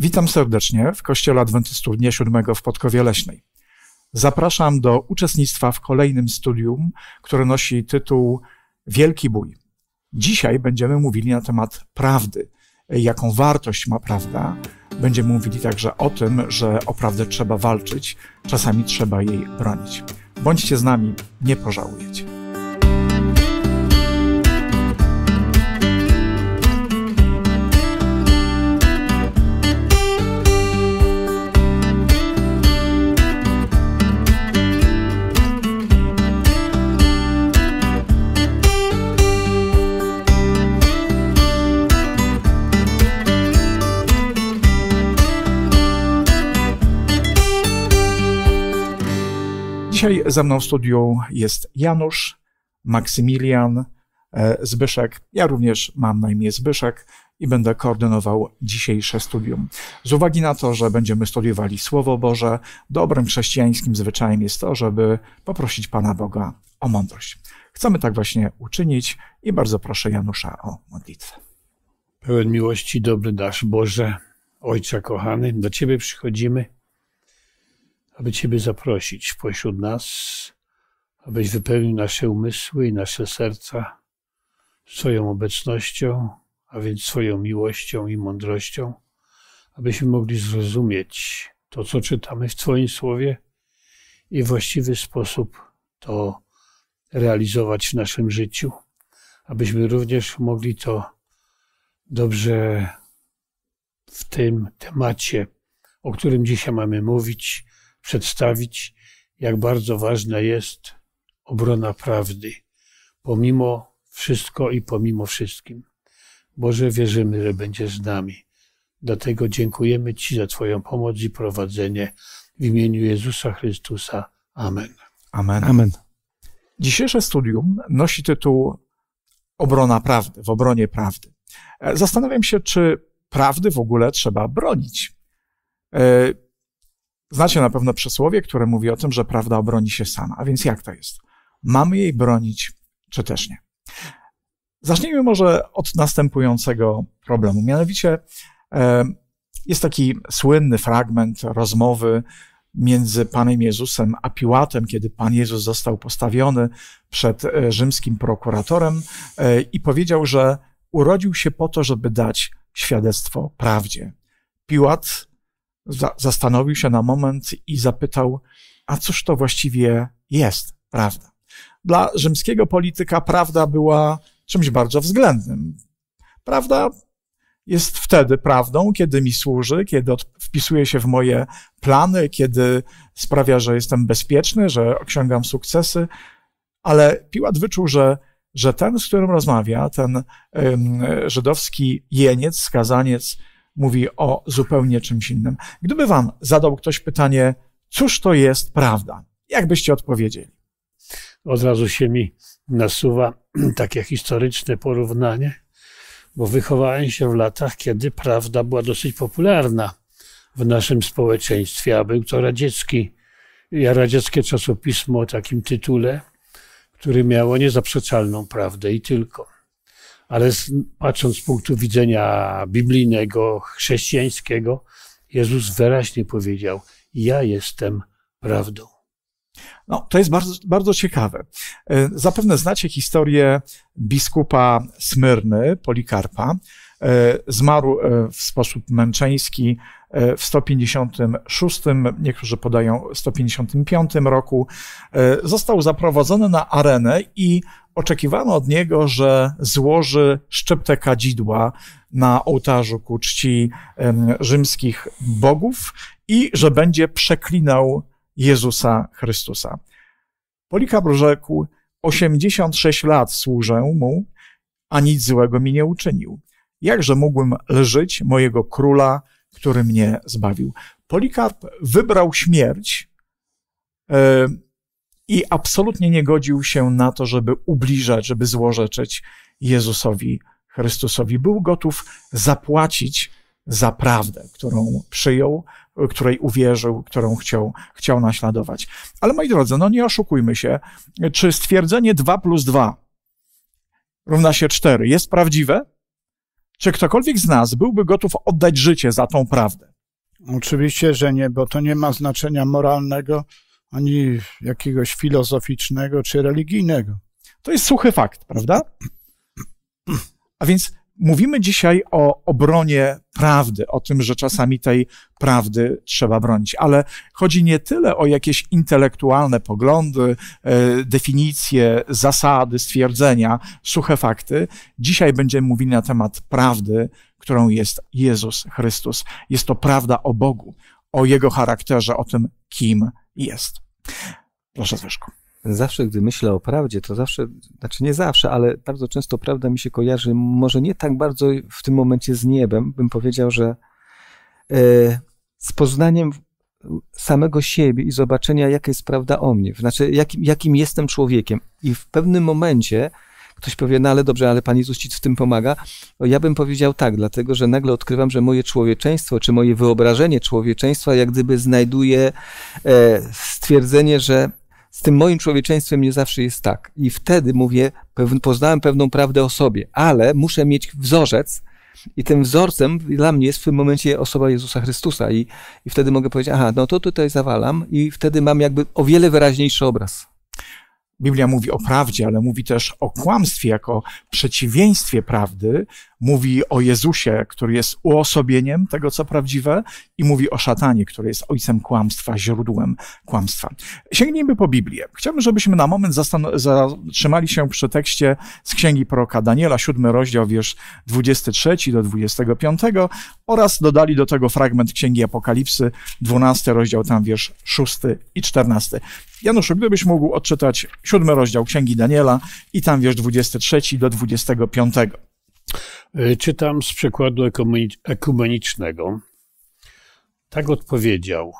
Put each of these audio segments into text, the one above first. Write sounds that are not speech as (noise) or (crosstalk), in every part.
Witam serdecznie w Kościele Adwentystów Dnia Siódmego w Podkowie Leśnej. Zapraszam do uczestnictwa w kolejnym studium, które nosi tytuł Wielki Bój. Dzisiaj będziemy mówili na temat prawdy, jaką wartość ma prawda. Będziemy mówili także o tym, że o prawdę trzeba walczyć, czasami trzeba jej bronić. Bądźcie z nami, nie pożałujecie. Dzisiaj ze mną w studiu jest Janusz, Maksymilian, e, Zbyszek. Ja również mam na imię Zbyszek i będę koordynował dzisiejsze studium. Z uwagi na to, że będziemy studiowali Słowo Boże, dobrym chrześcijańskim zwyczajem jest to, żeby poprosić Pana Boga o mądrość. Chcemy tak właśnie uczynić i bardzo proszę Janusza o modlitwę. Pełen miłości, dobry dasz Boże, Ojcze kochany, do Ciebie przychodzimy aby Ciebie zaprosić pośród nas, abyś wypełnił nasze umysły i nasze serca swoją obecnością, a więc swoją miłością i mądrością, abyśmy mogli zrozumieć to, co czytamy w Twoim Słowie i w właściwy sposób to realizować w naszym życiu, abyśmy również mogli to dobrze w tym temacie, o którym dzisiaj mamy mówić, przedstawić, jak bardzo ważna jest obrona prawdy, pomimo wszystko i pomimo wszystkim. Boże, wierzymy, że będziesz z nami. Dlatego dziękujemy Ci za Twoją pomoc i prowadzenie. W imieniu Jezusa Chrystusa. Amen. Amen. Amen. Dzisiejsze studium nosi tytuł Obrona prawdy, w obronie prawdy. E, zastanawiam się, czy prawdy w ogóle trzeba bronić. E, Znacie na pewno przysłowie, które mówi o tym, że prawda obroni się sama. A więc jak to jest? Mamy jej bronić, czy też nie? Zacznijmy może od następującego problemu. Mianowicie e, jest taki słynny fragment rozmowy między Panem Jezusem a Piłatem, kiedy Pan Jezus został postawiony przed e, rzymskim prokuratorem e, i powiedział, że urodził się po to, żeby dać świadectwo prawdzie. Piłat za zastanowił się na moment i zapytał, a cóż to właściwie jest prawda? Dla rzymskiego polityka prawda była czymś bardzo względnym. Prawda jest wtedy prawdą, kiedy mi służy, kiedy wpisuje się w moje plany, kiedy sprawia, że jestem bezpieczny, że osiągam sukcesy. Ale Piłat wyczuł, że, że ten, z którym rozmawia, ten ym, żydowski jeniec, skazaniec, mówi o zupełnie czymś innym. Gdyby wam zadał ktoś pytanie, cóż to jest prawda? Jak byście odpowiedzieli? Od razu się mi nasuwa (clears throat) takie historyczne porównanie, bo wychowałem się w latach, kiedy prawda była dosyć popularna w naszym społeczeństwie, a był to radziecki, radzieckie czasopismo o takim tytule, które miało niezaprzeczalną prawdę i tylko ale z, patrząc z punktu widzenia biblijnego, chrześcijańskiego, Jezus wyraźnie powiedział: Ja jestem prawdą. No, to jest bardzo, bardzo ciekawe. E, zapewne znacie historię biskupa Smyrny, Polikarpa. E, zmarł e, w sposób męczeński E, w 156, niektórzy podają 155 roku, e, został zaprowadzony na arenę i oczekiwano od niego, że złoży szczyptę kadzidła na ołtarzu ku czci rzymskich bogów i że będzie przeklinał Jezusa Chrystusa. Polikab rzekł, 86 lat służę mu, a nic złego mi nie uczynił. Jakże mógłbym lżyć mojego króla, który mnie zbawił. Polikarp wybrał śmierć e, i absolutnie nie godził się na to, żeby ubliżać, żeby złorzeczyć Jezusowi Chrystusowi. Był gotów zapłacić za prawdę, którą przyjął, której uwierzył, którą chciał, chciał naśladować. Ale moi drodzy, no nie oszukujmy się, czy stwierdzenie 2 plus 2 równa się 4 jest prawdziwe? Czy ktokolwiek z nas byłby gotów oddać życie za tą prawdę? Oczywiście, że nie, bo to nie ma znaczenia moralnego, ani jakiegoś filozoficznego czy religijnego. To jest suchy fakt, prawda? A więc Mówimy dzisiaj o obronie prawdy, o tym, że czasami tej prawdy trzeba bronić, ale chodzi nie tyle o jakieś intelektualne poglądy, e, definicje, zasady, stwierdzenia, suche fakty. Dzisiaj będziemy mówili na temat prawdy, którą jest Jezus Chrystus. Jest to prawda o Bogu, o Jego charakterze, o tym, kim jest. Proszę Zwyżko zawsze, gdy myślę o prawdzie, to zawsze, znaczy nie zawsze, ale bardzo często prawda mi się kojarzy, może nie tak bardzo w tym momencie z niebem, bym powiedział, że e, z poznaniem samego siebie i zobaczenia, jaka jest prawda o mnie, znaczy jakim, jakim jestem człowiekiem. I w pewnym momencie ktoś powie, no ale dobrze, ale Pan Jezus Ci w tym pomaga. Ja bym powiedział tak, dlatego że nagle odkrywam, że moje człowieczeństwo, czy moje wyobrażenie człowieczeństwa, jak gdyby znajduje e, stwierdzenie, że z tym moim człowieczeństwem nie zawsze jest tak. I wtedy mówię, poznałem pewną prawdę o sobie, ale muszę mieć wzorzec, i tym wzorcem dla mnie jest w tym momencie osoba Jezusa Chrystusa. I, i wtedy mogę powiedzieć, aha, no to tutaj zawalam, i wtedy mam jakby o wiele wyraźniejszy obraz. Biblia mówi o prawdzie, ale mówi też o kłamstwie jako przeciwieństwie prawdy, Mówi o Jezusie, który jest uosobieniem tego, co prawdziwe, i mówi o szatanie, który jest ojcem kłamstwa, źródłem kłamstwa. Sięgnijmy po Biblię. Chciałbym, żebyśmy na moment zatrzymali się przy tekście z księgi proroka Daniela, 7 rozdział, wiersz 23 do 25, oraz dodali do tego fragment księgi Apokalipsy, 12 rozdział, tam wiersz 6 i 14. Januszu, gdybyś mógł odczytać siódmy rozdział Księgi Daniela i tam wiersz 23 do 25. E, czytam z przykładu ekumenicznego. Tak odpowiedział: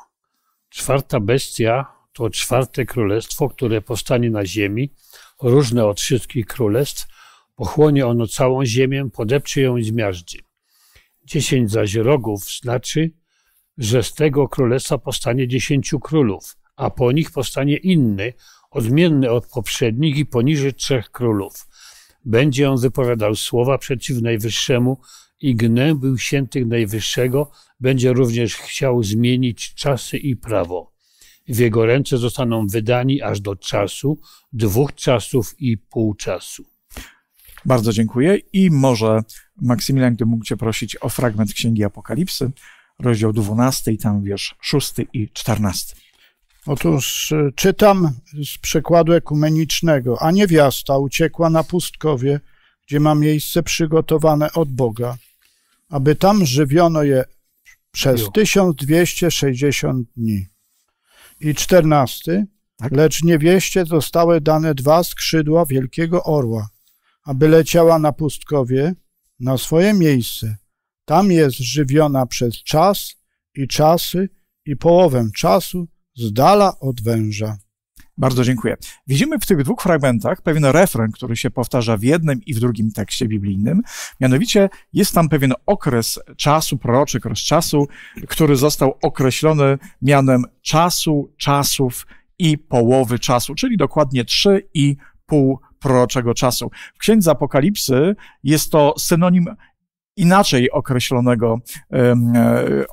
Czwarta bestia to czwarte królestwo, które powstanie na ziemi, różne od wszystkich królestw. Pochłonie ono całą ziemię, podepczy ją i zmiażdży. Dziesięć zaś rogów znaczy, że z tego królestwa powstanie dziesięciu królów, a po nich powstanie inny, odmienny od poprzednich i poniżej trzech królów. Będzie on wypowiadał słowa przeciw Najwyższemu i gnębił świętych Najwyższego, będzie również chciał zmienić czasy i prawo. W jego ręce zostaną wydani aż do czasu, dwóch czasów i pół czasu. Bardzo dziękuję i może Maksymilian, gdybym mógł Cię prosić o fragment Księgi Apokalipsy, rozdział 12 tam wiersz 6 i 14. Otóż y, czytam z przekładu ekumenicznego, a niewiasta uciekła na pustkowie, gdzie ma miejsce przygotowane od Boga, aby tam żywiono je przez 1260 dni. I czternasty, tak? lecz niewieście zostały dane dwa skrzydła wielkiego orła, aby leciała na pustkowie na swoje miejsce. Tam jest żywiona przez czas i czasy i połowę czasu z dala od węża. Bardzo dziękuję. Widzimy w tych dwóch fragmentach pewien refren, który się powtarza w jednym i w drugim tekście biblijnym. Mianowicie jest tam pewien okres czasu, proroczy okres czasu, który został określony mianem czasu, czasów i połowy czasu, czyli dokładnie trzy i pół proroczego czasu. W Księdze Apokalipsy jest to synonim inaczej określonego um,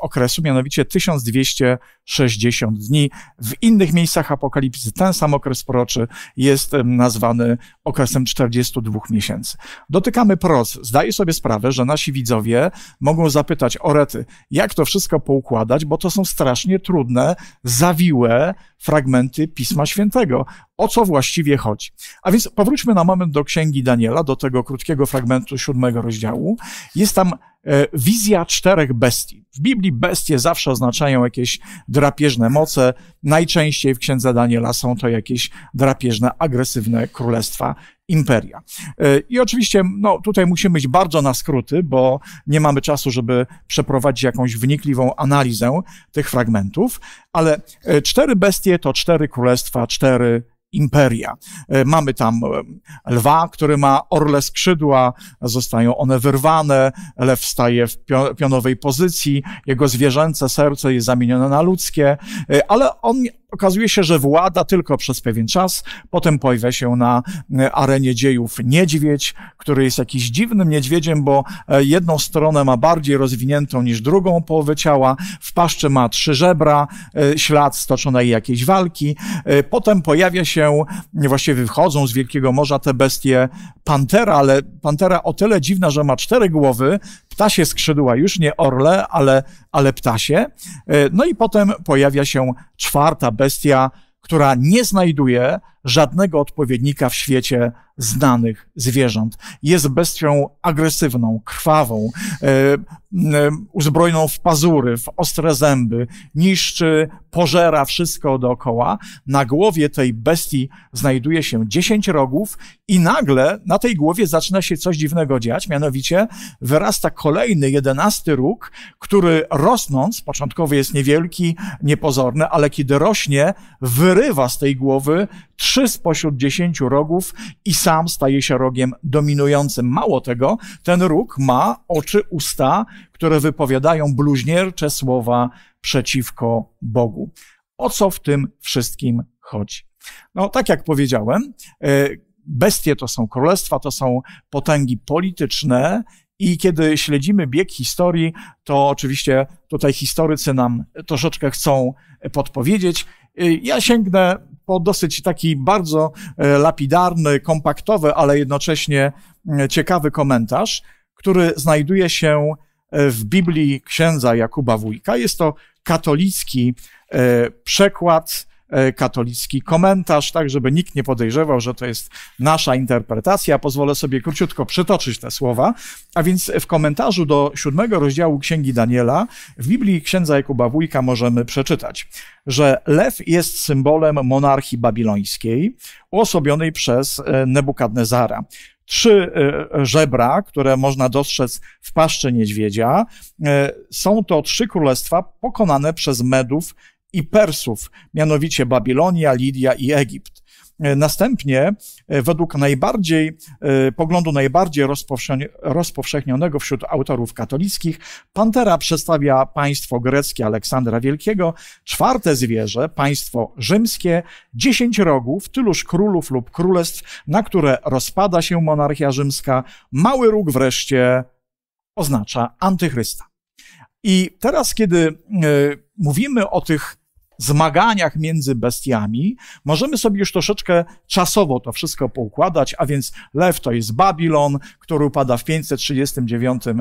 okresu, mianowicie 1200 60 dni. W innych miejscach Apokalipsy ten sam okres proroczy jest nazwany okresem 42 miesięcy. Dotykamy proc. Zdaję sobie sprawę, że nasi widzowie mogą zapytać o rety, jak to wszystko poukładać, bo to są strasznie trudne, zawiłe fragmenty Pisma Świętego. O co właściwie chodzi? A więc powróćmy na moment do Księgi Daniela, do tego krótkiego fragmentu siódmego rozdziału. Jest tam E, wizja czterech bestii. W Biblii bestie zawsze oznaczają jakieś drapieżne moce. Najczęściej w księdze Daniela są to jakieś drapieżne, agresywne królestwa, imperia. E, I oczywiście, no, tutaj musimy być bardzo na skróty, bo nie mamy czasu, żeby przeprowadzić jakąś wnikliwą analizę tych fragmentów, ale e, cztery bestie to cztery królestwa, cztery imperia. E, mamy tam e, lwa, który ma orle skrzydła, zostają one wyrwane, lew staje w pionowej pozycji, jego zwierzęce serce jest zamienione na ludzkie, e, ale on okazuje się, że włada tylko przez pewien czas, potem pojawia się na arenie dziejów niedźwiedź, który jest jakiś dziwnym niedźwiedziem, bo jedną stronę ma bardziej rozwiniętą niż drugą połowę ciała, w paszczy ma trzy żebra, ślad stoczonej jakiejś walki, potem pojawia się się, właśnie wychodzą z Wielkiego Morza te bestie pantera, ale pantera o tyle dziwna, że ma cztery głowy, ptasie skrzydła, już nie orle, ale, ale ptasie. E, no i potem pojawia się czwarta bestia, która nie znajduje żadnego odpowiednika w świecie znanych zwierząt. Jest bestią agresywną, krwawą, e, e, uzbrojoną w pazury, w ostre zęby, niszczy, pożera wszystko dookoła. Na głowie tej bestii znajduje się dziesięć rogów i nagle na tej głowie zaczyna się coś dziwnego dziać, mianowicie wyrasta kolejny, jedenasty róg, który rosnąc, początkowo jest niewielki, niepozorny, ale kiedy rośnie, wyrywa z tej głowy trzy trzy spośród dziesięciu rogów i sam staje się rogiem dominującym. Mało tego, ten róg ma oczy, usta, które wypowiadają bluźniercze słowa przeciwko Bogu. O co w tym wszystkim chodzi? No, tak jak powiedziałem, e, bestie to są królestwa, to są potęgi polityczne i kiedy śledzimy bieg historii, to oczywiście tutaj historycy nam troszeczkę chcą podpowiedzieć. E, ja sięgnę po dosyć taki bardzo e, lapidarny, kompaktowy, ale jednocześnie e, ciekawy komentarz, który znajduje się e, w Biblii księdza Jakuba Wójka. Jest to katolicki przekład E, katolicki komentarz, tak żeby nikt nie podejrzewał, że to jest nasza interpretacja. Pozwolę sobie króciutko przytoczyć te słowa. A więc w komentarzu do siódmego rozdziału Księgi Daniela w Biblii księdza Jakuba Wójka możemy przeczytać, że lew jest symbolem monarchii babilońskiej uosobionej przez e, Nebukadnezara trzy e, żebra, które można dostrzec w paszczy niedźwiedzia. Są to trzy królestwa pokonane przez Medów i Persów, mianowicie Babilonia, Lidia i Egipt. E, następnie, e, według najbardziej, e, poglądu najbardziej rozpowszechnionego wśród autorów katolickich, Pantera przedstawia państwo greckie Aleksandra Wielkiego, czwarte zwierzę, państwo rzymskie, dziesięć rogów, tyluż królów lub królestw, na które rozpada się monarchia rzymska, mały róg wreszcie oznacza antychrysta. I teraz, kiedy mówimy o tych zmaganiach między bestiami, możemy sobie już troszeczkę czasowo to wszystko poukładać, a więc lew to jest Babilon, który upada w 539 e,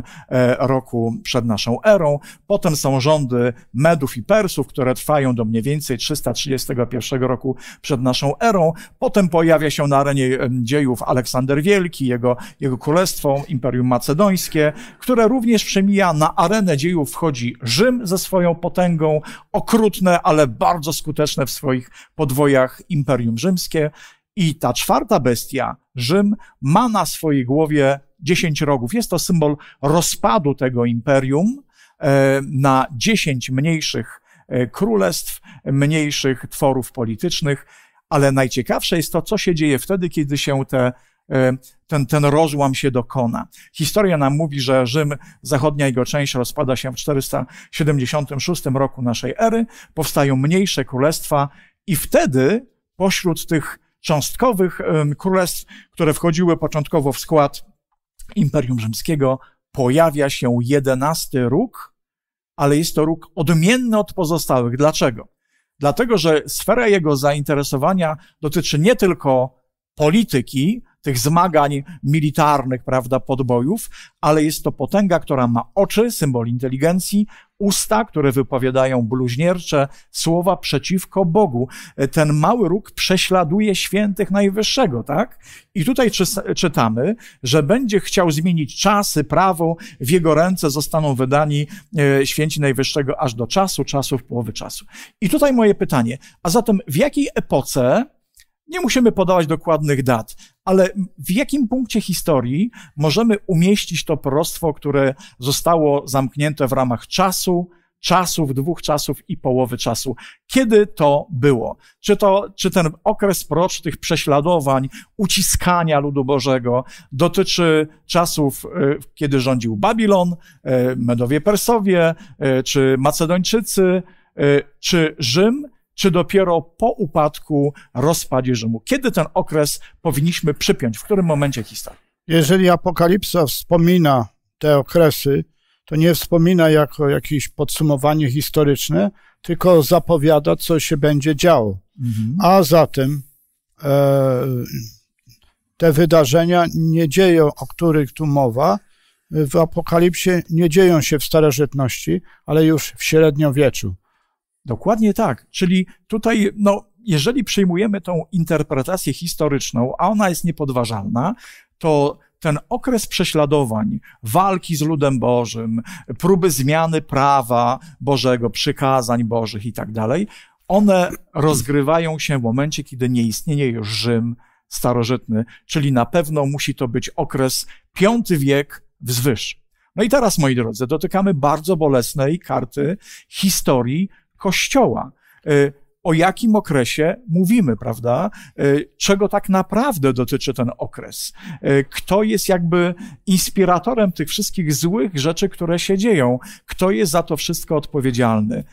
roku przed naszą erą. Potem są rządy Medów i Persów, które trwają do mniej więcej 331 roku przed naszą erą. Potem pojawia się na arenie dziejów Aleksander Wielki, jego, jego królestwo, Imperium Macedońskie, które również przemija na arenę dziejów wchodzi Rzym ze swoją potęgą, okrutne, ale ale bardzo skuteczne w swoich podwojach Imperium Rzymskie. I ta czwarta bestia, Rzym, ma na swojej głowie dziesięć rogów. Jest to symbol rozpadu tego imperium e, na dziesięć mniejszych e, królestw, mniejszych tworów politycznych. Ale najciekawsze jest to, co się dzieje wtedy, kiedy się te E, ten, ten rozłam się dokona. Historia nam mówi, że Rzym, zachodnia jego część rozpada się w 476 roku naszej ery, powstają mniejsze królestwa i wtedy pośród tych cząstkowych królestw, które wchodziły początkowo w skład Imperium Rzymskiego, pojawia się jedenasty róg, ale jest to róg odmienny od pozostałych. Dlaczego? Dlatego, że sfera jego zainteresowania dotyczy nie tylko polityki, tych zmagań militarnych, prawda, podbojów, ale jest to potęga, która ma oczy, symbol inteligencji, usta, które wypowiadają bluźniercze słowa przeciwko Bogu. Ten mały róg prześladuje świętych Najwyższego, tak? I tutaj czytamy, że będzie chciał zmienić czasy, prawo, w jego ręce zostaną wydani e, święci Najwyższego aż do czasu, czasów, połowy czasu. I tutaj moje pytanie, a zatem w jakiej epoce nie musimy podawać dokładnych dat, ale w jakim punkcie historii możemy umieścić to proroctwo, które zostało zamknięte w ramach czasu, czasów, dwóch czasów i połowy czasu. Kiedy to było? Czy to, czy ten okres tych prześladowań, uciskania ludu Bożego dotyczy czasów, e, kiedy rządził Babilon, e, Medowie Persowie, e, czy Macedończycy, czy Rzym? czy dopiero po upadku, rozpadzie Rzymu? Kiedy ten okres powinniśmy przypiąć? W którym momencie historii? Jeżeli Apokalipsa wspomina te okresy, to nie wspomina jako jakieś podsumowanie historyczne, tylko zapowiada, co się będzie działo. Mhm. A zatem e, te wydarzenia nie dzieją, o których tu mowa, w Apokalipsie nie dzieją się w starożytności, ale już w średniowieczu. Dokładnie tak. Czyli tutaj, no, jeżeli przyjmujemy tą interpretację historyczną, a ona jest niepodważalna, to ten okres prześladowań, walki z ludem Bożym, próby zmiany prawa Bożego, przykazań Bożych i tak dalej, one rozgrywają się w momencie, kiedy nie istnieje już Rzym starożytny, czyli na pewno musi to być okres V wiek wzwyż. No i teraz, moi drodzy, dotykamy bardzo bolesnej karty historii Kościoła. E, o jakim okresie mówimy, prawda? E, czego tak naprawdę dotyczy ten okres? E, kto jest jakby inspiratorem tych wszystkich złych rzeczy, które się dzieją? Kto jest za to wszystko odpowiedzialny?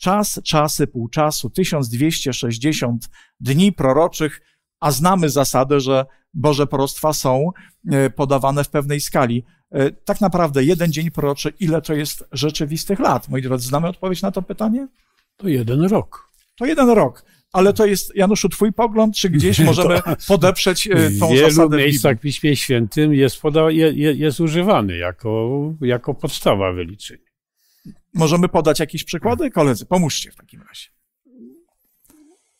Czas, czasy, pół czasu, 1260 dni proroczych, a znamy zasadę, że Boże prostwa są podawane w pewnej skali. E, tak naprawdę jeden dzień proroczy, ile to jest rzeczywistych lat? Moi drodzy, znamy odpowiedź na to pytanie? To jeden rok. To jeden rok. Ale to jest, Januszu, twój pogląd, czy gdzieś (laughs) możemy podeprzeć e, tą zasadę? wielu zasadę? W miejscach w Piśmie Świętym jest, poda, jest używany jako, jako podstawa wyliczenia. Możemy podać jakieś przykłady? Koledzy, pomóżcie w takim razie.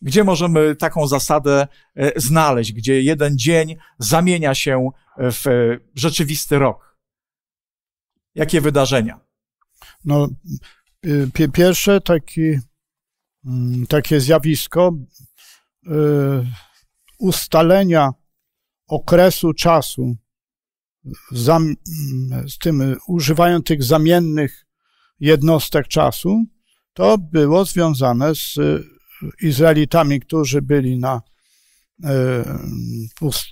Gdzie możemy taką zasadę e, znaleźć, gdzie jeden dzień zamienia się w rzeczywisty rok? Jakie wydarzenia? No, y, pierwsze taki, mm, takie zjawisko y, ustalenia okresu czasu z tym y, używając tych zamiennych jednostek czasu, to było związane z Izraelitami, którzy byli na,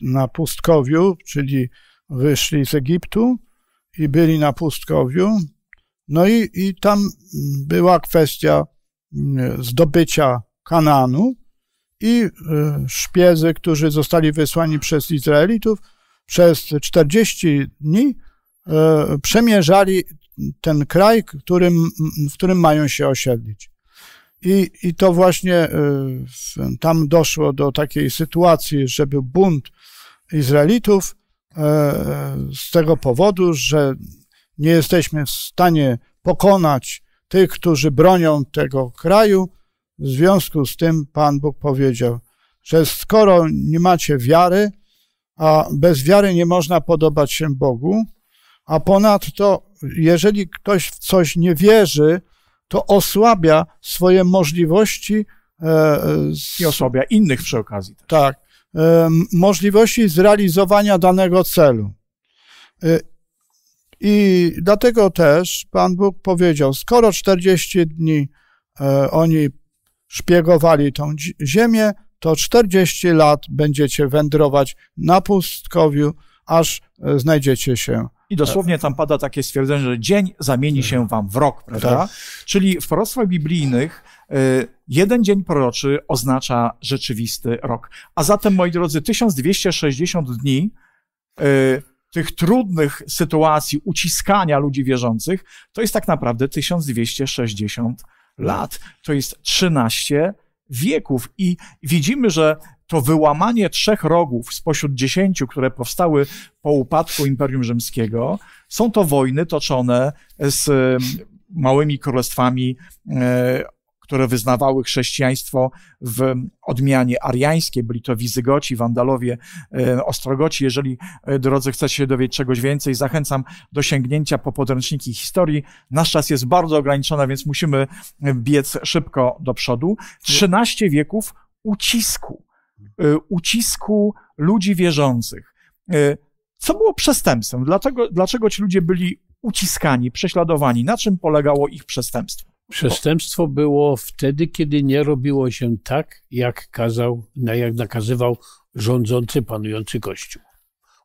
na pustkowiu, czyli wyszli z Egiptu i byli na pustkowiu. No i, i tam była kwestia mm, zdobycia Kananu i e, szpiedzy, którzy zostali wysłani przez Izraelitów, przez 40 dni e, przemierzali ten kraj, którym, w którym mają się osiedlić. I, I to właśnie e, tam doszło do takiej sytuacji, że był bunt Izraelitów, E, z tego powodu, że nie jesteśmy w stanie pokonać tych, którzy bronią tego kraju. W związku z tym Pan Bóg powiedział, że skoro nie macie wiary, a bez wiary nie można podobać się Bogu, a ponadto, jeżeli ktoś w coś nie wierzy, to osłabia swoje możliwości. E, I osłabia innych przy okazji. Też. Tak możliwości zrealizowania danego celu. Y, I dlatego też Pan Bóg powiedział: Skoro 40 dni e, oni szpiegowali tą ziemię, to 40 lat będziecie wędrować na pustkowiu, aż e, znajdziecie się. I dosłownie tam pada takie stwierdzenie, że dzień zamieni się wam w rok, tak. prawda? Tak. Czyli w proroctwach biblijnych Y, jeden dzień proroczy oznacza rzeczywisty rok. A zatem, moi drodzy, 1260 dni y, tych trudnych sytuacji uciskania ludzi wierzących to jest tak naprawdę 1260 lat. To jest 13 wieków. I widzimy, że to wyłamanie trzech rogów spośród dziesięciu, które powstały po upadku Imperium Rzymskiego, są to wojny toczone z y, małymi królestwami które wyznawały chrześcijaństwo w odmianie ariańskiej. Byli to Wizygoci, Wandalowie, e, Ostrogoci. Jeżeli, e, drodzy, chcecie się dowiedzieć czegoś więcej, zachęcam do sięgnięcia po podręczniki historii. Nasz czas jest bardzo ograniczony, więc musimy e, biec szybko do przodu. 13 wieków ucisku, ucisku ludzi wierzących. Co było przestępstwem? Dlaczego, dlaczego ci ludzie byli uciskani, prześladowani? Na czym polegało ich przestępstwo? Przestępstwo było wtedy, kiedy nie robiło się tak, jak kazał, jak nakazywał rządzący, panujący Kościół.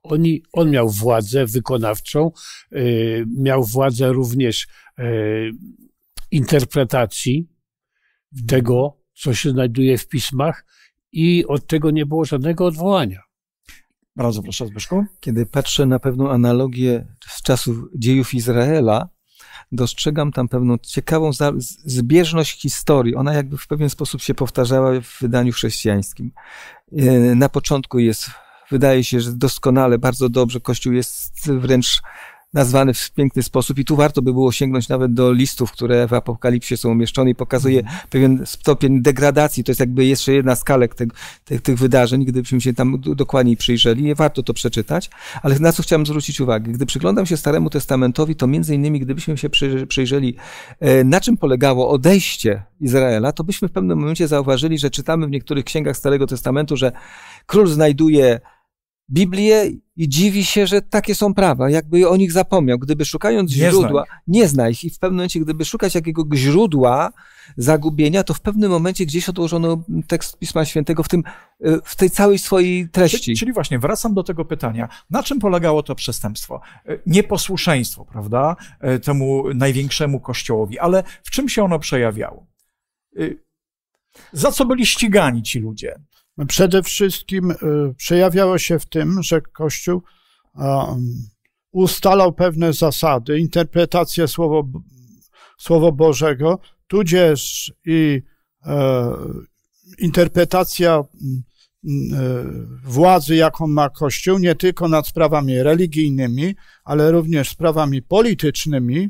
Oni, on miał władzę wykonawczą, y, miał władzę również y, interpretacji tego, co się znajduje w pismach, i od tego nie było żadnego odwołania. Bardzo proszę, Zbyszku. Kiedy patrzę na pewną analogię z czasów dziejów Izraela, dostrzegam tam pewną ciekawą zbieżność historii. Ona jakby w pewien sposób się powtarzała w wydaniu chrześcijańskim. Y, na początku jest wydaje się, że doskonale, bardzo dobrze Kościół jest wręcz nazwany w piękny sposób i tu warto by było sięgnąć nawet do listów, które w Apokalipsie są umieszczone i pokazuje mhm. pewien stopień degradacji. To jest jakby jeszcze jedna skalek tych wydarzeń, gdybyśmy się tam dokładniej przyjrzeli. warto to przeczytać, ale na co chciałem zwrócić uwagę. Gdy przyglądam się Staremu Testamentowi, to między innymi gdybyśmy się przyjrzeli, e, na czym polegało odejście Izraela, to byśmy w pewnym momencie zauważyli, że czytamy w niektórych księgach Starego Testamentu, że król znajduje Biblię i dziwi się, że takie są prawa, jakby o nich zapomniał. Gdyby szukając nie źródła, zna nie zna ich i w pewnym momencie, gdyby szukać jakiegoś źródła zagubienia, to w pewnym momencie gdzieś odłożono tekst Pisma Świętego w, tym, e, w tej całej swojej treści. Czyli, czyli właśnie wracam do tego pytania, na czym polegało to przestępstwo? E, nieposłuszeństwo, prawda, e, temu największemu kościołowi, ale w czym się ono przejawiało? Za co byli ścigani ci ludzie? Przede wszystkim y, przejawiało się w tym, że Kościół ustalał pewne zasady, interpretację Słowo, Słowo Bożego, tudzież i e, interpretacja e, władzy, jaką ma Kościół, nie tylko nad sprawami religijnymi, ale również sprawami politycznymi,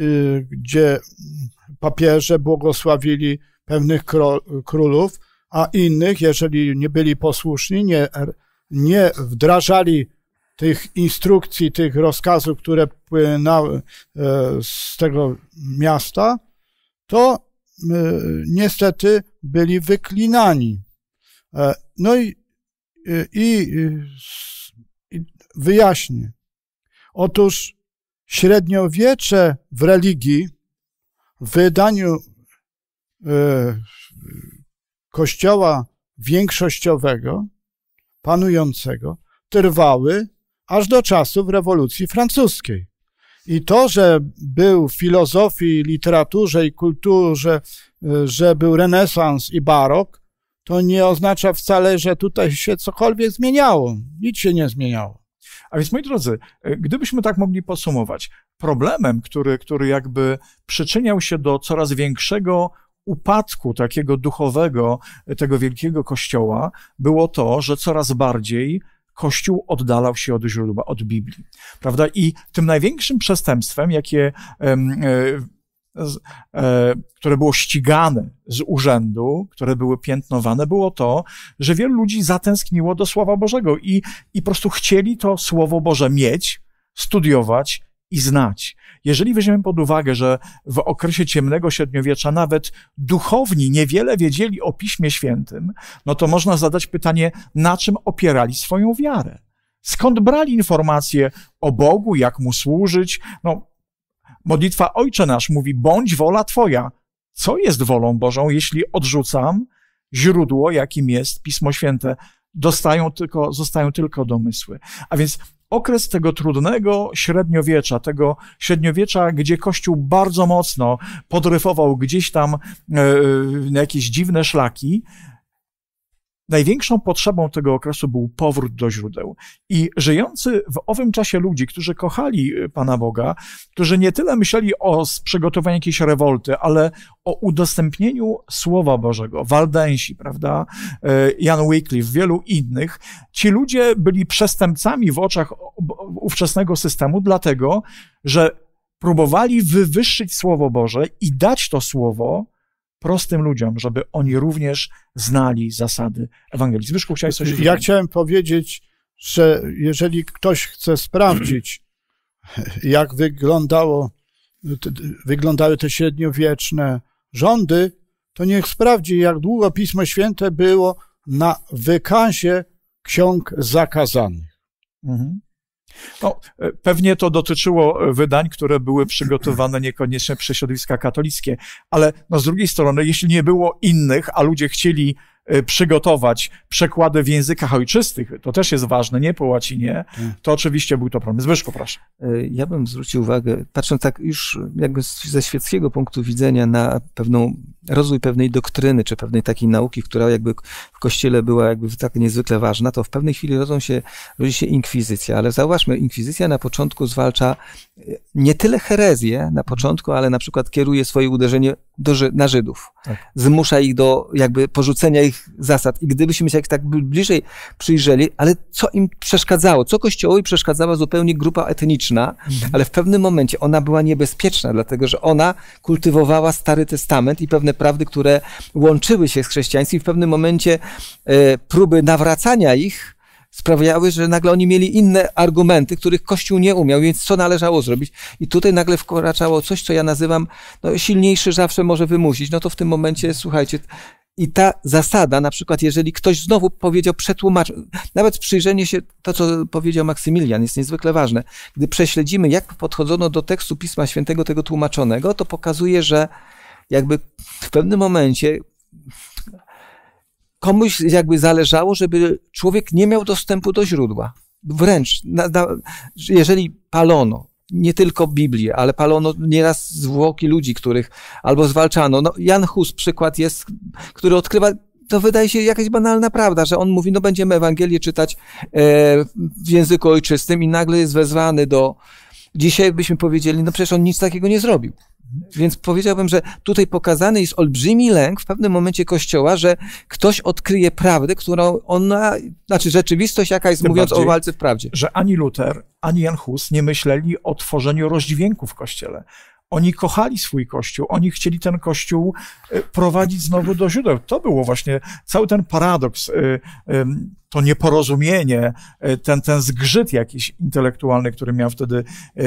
y, gdzie papieże błogosławili pewnych królów, a innych, jeżeli nie byli posłuszni, nie, nie wdrażali tych instrukcji, tych rozkazów, które płynęły e, z tego miasta, to e, niestety byli wyklinani. E, no i, i, i wyjaśnię. Otóż średniowiecze w religii, w wydaniu kościoła większościowego, panującego, trwały aż do czasów rewolucji francuskiej. I to, że był w filozofii, literaturze i kulturze, y, że był renesans i barok, to nie oznacza wcale, że tutaj się cokolwiek zmieniało. Nic się nie zmieniało. A więc, moi drodzy, y, gdybyśmy tak mogli podsumować, problemem, który, który jakby przyczyniał się do coraz większego upadku takiego duchowego tego wielkiego kościoła było to, że coraz bardziej Kościół oddalał się od źródła, od Biblii. Prawda? I tym największym przestępstwem, jakie, e, e, które było ścigane z urzędu, które były piętnowane, było to, że wielu ludzi zatęskniło do Słowa Bożego i, i po prostu chcieli to Słowo Boże mieć, studiować i znać. Jeżeli weźmiemy pod uwagę, że w okresie ciemnego średniowiecza nawet duchowni niewiele wiedzieli o Piśmie Świętym, no to można zadać pytanie, na czym opierali swoją wiarę? Skąd brali informacje o Bogu, jak mu służyć? No, modlitwa Ojcze Nasz mówi, bądź wola Twoja. Co jest wolą Bożą, jeśli odrzucam źródło, jakim jest Pismo Święte? Dostają tylko, zostają tylko domysły. A więc okres tego trudnego średniowiecza, tego średniowiecza, gdzie Kościół bardzo mocno podryfował gdzieś tam na e, e, jakieś dziwne szlaki, Największą potrzebą tego okresu był powrót do źródeł. I żyjący w owym czasie ludzi, którzy kochali y, Pana Boga, którzy nie tyle myśleli o przygotowaniu jakiejś rewolty, ale o udostępnieniu Słowa Bożego, Waldensi, prawda, y, Jan Wycliffe, wielu innych, ci ludzie byli przestępcami w oczach ówczesnego systemu, dlatego, że próbowali wywyższyć Słowo Boże i dać to Słowo, prostym ludziom, żeby oni również znali zasady Ewangelii. Zbyszku, chciałeś coś Ja chciałem powiedzieć, że jeżeli ktoś chce sprawdzić, (clears throat) jak wyglądało, wyglądały te średniowieczne rządy, to niech sprawdzi, jak długo Pismo Święte było na wykazie ksiąg zakazanych. Mhm. No, e, pewnie to dotyczyło e, wydań, które były przygotowane niekoniecznie przez środowiska katolickie, ale no, z drugiej strony, jeśli nie było innych, a ludzie chcieli E, przygotować przekłady w językach ojczystych, to też jest ważne, nie po łacinie, tak. to oczywiście był to problem. Zbyszko, proszę. E, ja bym zwrócił uwagę, patrząc tak już jakby ze świeckiego punktu widzenia na pewną, rozwój pewnej doktryny, czy pewnej takiej nauki, która jakby w Kościele była jakby tak niezwykle ważna, to w pewnej chwili rodzą się, rodzi się inkwizycja, ale zauważmy, inkwizycja na początku zwalcza e, nie tyle herezję na początku, ale na przykład kieruje swoje uderzenie do, na Żydów. Tak. Zmusza ich do jakby porzucenia ich zasad. I gdybyśmy się tak bliżej przyjrzeli, ale co im przeszkadzało? Co Kościołowi przeszkadzała zupełnie grupa etniczna, mhm. ale w pewnym momencie ona była niebezpieczna, dlatego że ona kultywowała Stary Testament i pewne prawdy, które łączyły się z chrześcijaństwem i w pewnym momencie e, próby nawracania ich sprawiały, że nagle oni mieli inne argumenty, których Kościół nie umiał, więc co należało zrobić? I tutaj nagle wkraczało coś, co ja nazywam, no, silniejszy zawsze może wymusić. No to w tym momencie, słuchajcie, i ta zasada, na przykład, jeżeli ktoś znowu powiedział, przetłumacz, nawet przyjrzenie się to, co powiedział Maksymilian, jest niezwykle ważne. Gdy prześledzimy, jak podchodzono do tekstu Pisma Świętego, tego tłumaczonego, to pokazuje, że jakby w pewnym momencie komuś jakby zależało, żeby człowiek nie miał dostępu do źródła. Wręcz, na, na, jeżeli palono, nie tylko Biblię, ale palono nieraz zwłoki ludzi, których albo zwalczano. No, Jan Hus przykład jest, który odkrywa to wydaje się jakaś banalna prawda, że on mówi, no będziemy Ewangelię czytać e, w języku ojczystym i nagle jest wezwany do... Dzisiaj byśmy powiedzieli, no przecież on nic takiego nie zrobił. Więc powiedziałbym, że tutaj pokazany jest olbrzymi lęk w pewnym momencie Kościoła, że ktoś odkryje prawdę, którą ona, znaczy rzeczywistość jaka jest, Tym mówiąc bardziej, o walce w prawdzie. Że ani Luther, ani Jan Hus nie myśleli o tworzeniu rozdźwięku w Kościele. Oni kochali swój kościół, oni chcieli ten kościół e, prowadzić znowu do źródeł. To było właśnie cały ten paradoks, e, to nieporozumienie, e, ten, ten zgrzyt jakiś intelektualny, który miał wtedy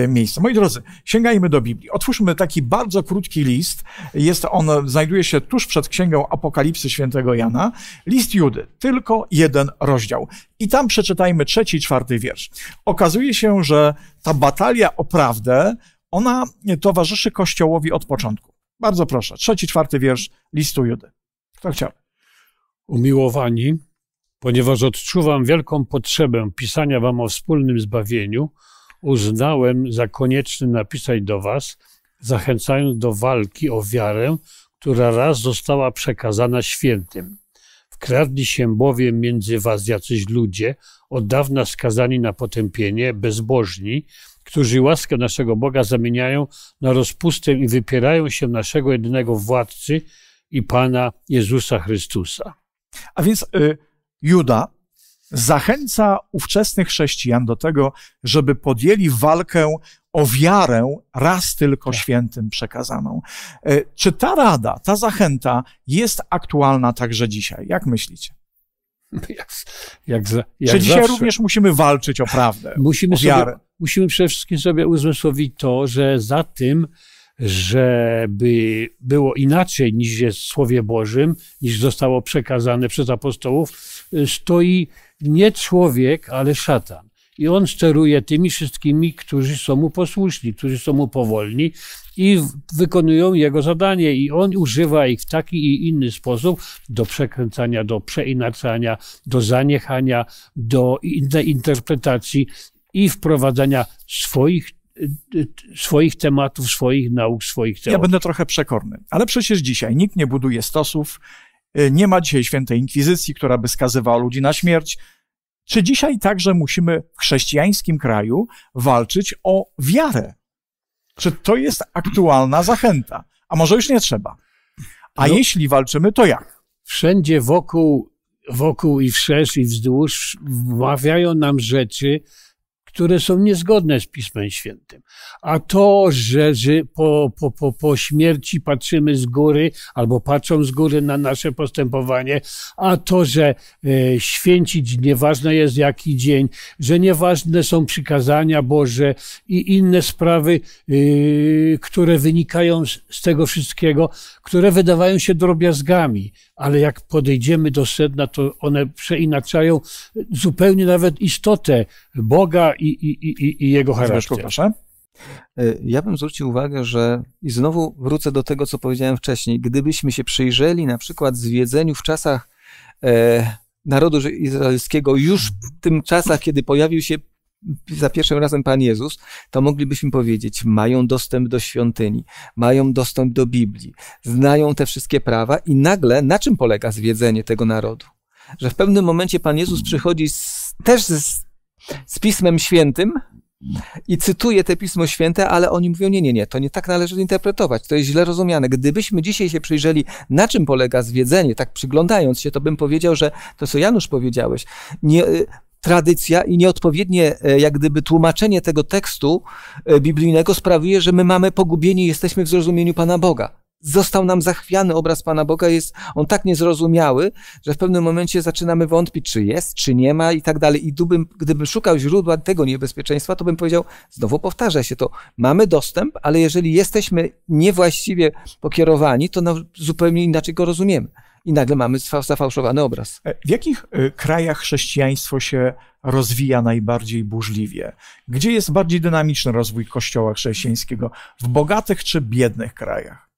miejsce. Moi drodzy, sięgajmy do Biblii. Otwórzmy taki bardzo krótki list. Jest on, znajduje się tuż przed Księgą Apokalipsy Świętego Jana. List Judy, tylko jeden rozdział. I tam przeczytajmy trzeci i czwarty wiersz. Okazuje się, że ta batalia o prawdę ona towarzyszy Kościołowi od początku. Bardzo proszę, trzeci, czwarty wiersz listu Judy. Kto chciał? Umiłowani, ponieważ odczuwam wielką potrzebę pisania wam o wspólnym zbawieniu, uznałem za konieczny napisać do was, zachęcając do walki o wiarę, która raz została przekazana świętym. Wkradli się bowiem między was jacyś ludzie, od dawna skazani na potępienie, bezbożni, którzy łaskę naszego Boga zamieniają na rozpustę i wypierają się naszego jedynego władcy i Pana Jezusa Chrystusa. A więc y, Juda zachęca ówczesnych chrześcijan do tego, żeby podjęli walkę o wiarę raz tylko tak. świętym przekazaną. Y, czy ta rada, ta zachęta jest aktualna także dzisiaj? Jak myślicie? (laughs) Jak, jak, jak Czy dzisiaj zawsze. również musimy walczyć o prawdę? Musimy o wiarę? Sobie musimy przede wszystkim sobie uzmysłowić to, że za tym, żeby było inaczej niż jest w Słowie Bożym, niż zostało przekazane przez apostołów, stoi nie człowiek, ale szatan. I on steruje tymi wszystkimi, którzy są mu posłuszni, którzy są mu powolni i wykonują jego zadanie. I on używa ich w taki i inny sposób do przekręcania, do przeinaczania, do zaniechania, do interpretacji i wprowadzania swoich swoich tematów, swoich nauk, swoich teorii. Ja będę trochę przekorny, ale przecież dzisiaj nikt nie buduje stosów, y, nie ma dzisiaj świętej inkwizycji, która by skazywała ludzi na śmierć. Czy dzisiaj także musimy w chrześcijańskim kraju walczyć o wiarę? Czy to jest aktualna zachęta? A może już nie trzeba? A no, jeśli walczymy, to jak? Wszędzie wokół, wokół i wszerz i wzdłuż wmawiają nam rzeczy, które są niezgodne z Pismem Świętym. A to, że, że po, po, po, po śmierci patrzymy z góry albo patrzą z góry na nasze postępowanie, a to, że e, święcić nieważne jest jaki dzień, że nieważne są przykazania Boże i inne sprawy, y, które wynikają z, z tego wszystkiego, które wydawają się drobiazgami, ale jak podejdziemy do sedna, to one przeinaczają zupełnie nawet istotę Boga i, i, i, i jego charakter. Proszę. E, ja bym zwrócił uwagę, że i znowu wrócę do tego, co powiedziałem wcześniej. Gdybyśmy się przyjrzeli na przykład zwiedzeniu w czasach e, narodu izraelskiego, już w tym czasach, kiedy pojawił się za pierwszym razem Pan Jezus, to moglibyśmy powiedzieć, mają dostęp do świątyni, mają dostęp do Biblii, znają te wszystkie prawa i nagle na czym polega zwiedzenie tego narodu? Że w pewnym momencie Pan Jezus przychodzi z, też z z Pismem Świętym i cytuję te Pismo Święte, ale oni mówią, nie, nie, nie, to nie tak należy interpretować, to jest źle rozumiane. Gdybyśmy dzisiaj się przyjrzeli, na czym polega zwiedzenie, tak przyglądając się, to bym powiedział, że to, co Janusz powiedziałeś, nie, y, tradycja i nieodpowiednie, y, jak gdyby, tłumaczenie tego tekstu y, biblijnego sprawuje, że my mamy pogubieni, jesteśmy w zrozumieniu Pana Boga został nam zachwiany obraz Pana Boga, jest on tak niezrozumiały, że w pewnym momencie zaczynamy wątpić, czy jest, czy nie ma i tak dalej. I gdybym, gdybym szukał źródła tego niebezpieczeństwa, to bym powiedział, znowu powtarza się to, mamy dostęp, ale jeżeli jesteśmy niewłaściwie pokierowani, to zupełnie inaczej go rozumiemy. I nagle mamy zafałszowany obraz. E, w jakich e, krajach chrześcijaństwo się rozwija najbardziej burzliwie? Gdzie jest bardziej dynamiczny rozwój kościoła chrześcijańskiego? W bogatych czy biednych krajach?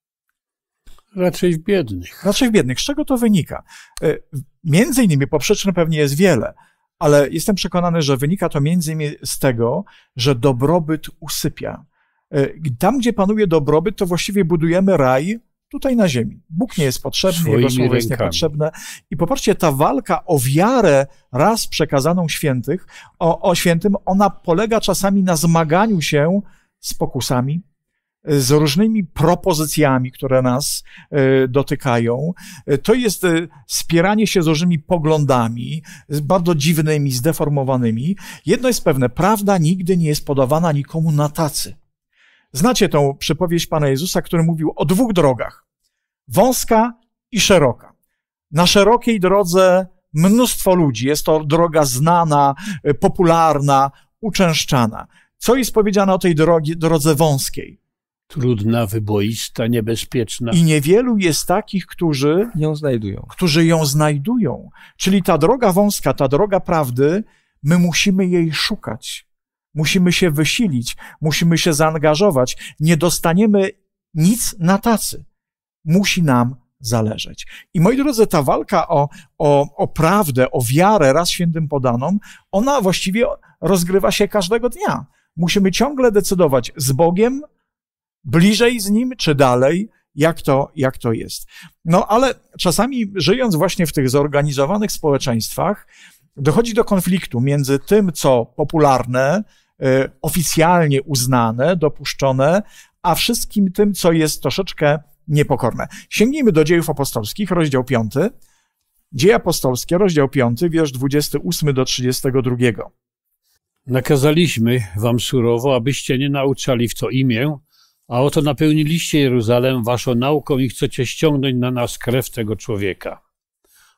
Raczej w biednych. Raczej w biednych. Z czego to wynika? E, między innymi, poprzeczne pewnie jest wiele, ale jestem przekonany, że wynika to między innymi z tego, że dobrobyt usypia. E, tam, gdzie panuje dobrobyt, to właściwie budujemy raj tutaj na ziemi. Bóg nie jest potrzebny, Swoimi Jego słowo rękami. jest niepotrzebne. I popatrzcie, ta walka o wiarę raz przekazaną świętych, o, o świętym, ona polega czasami na zmaganiu się z pokusami, z różnymi propozycjami, które nas e, dotykają. E, to jest e, spieranie się z różnymi poglądami, bardzo dziwnymi, zdeformowanymi. Jedno jest pewne, prawda nigdy nie jest podawana nikomu na tacy. Znacie tą przypowieść Pana Jezusa, który mówił o dwóch drogach. Wąska i szeroka. Na szerokiej drodze mnóstwo ludzi. Jest to droga znana, popularna, uczęszczana. Co jest powiedziane o tej drogi, drodze wąskiej? Trudna, wyboista, niebezpieczna. I niewielu jest takich, którzy ją znajdują. Którzy ją znajdują. Czyli ta droga wąska, ta droga prawdy, my musimy jej szukać. Musimy się wysilić, musimy się zaangażować. Nie dostaniemy nic na tacy. Musi nam zależeć. I moi drodzy, ta walka o, o, o prawdę, o wiarę raz świętym podaną, ona właściwie rozgrywa się każdego dnia. Musimy ciągle decydować z Bogiem, bliżej z nim, czy dalej? Jak to, jak to jest? No ale czasami żyjąc właśnie w tych zorganizowanych społeczeństwach, dochodzi do konfliktu między tym, co popularne, y, oficjalnie uznane, dopuszczone, a wszystkim tym, co jest troszeczkę niepokorne. Sięgnijmy do dziejów apostolskich, rozdział 5. Dzieje apostolskie, rozdział 5, wiersz 28 do 32. Nakazaliśmy wam surowo, abyście nie nauczali w to imię, a oto napełniliście Jeruzalem waszą nauką i chcecie ściągnąć na nas krew tego człowieka.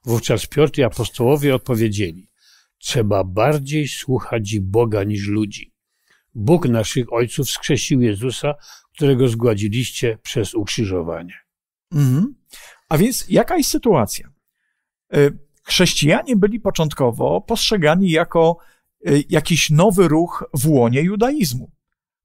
Wówczas Piotr i apostołowie odpowiedzieli: Trzeba bardziej słuchać Boga niż ludzi. Bóg naszych ojców skrzesił Jezusa, którego zgładziliście przez ukrzyżowanie. Mhm. A więc jaka jest sytuacja? E, chrześcijanie byli początkowo postrzegani jako e, jakiś nowy ruch w łonie judaizmu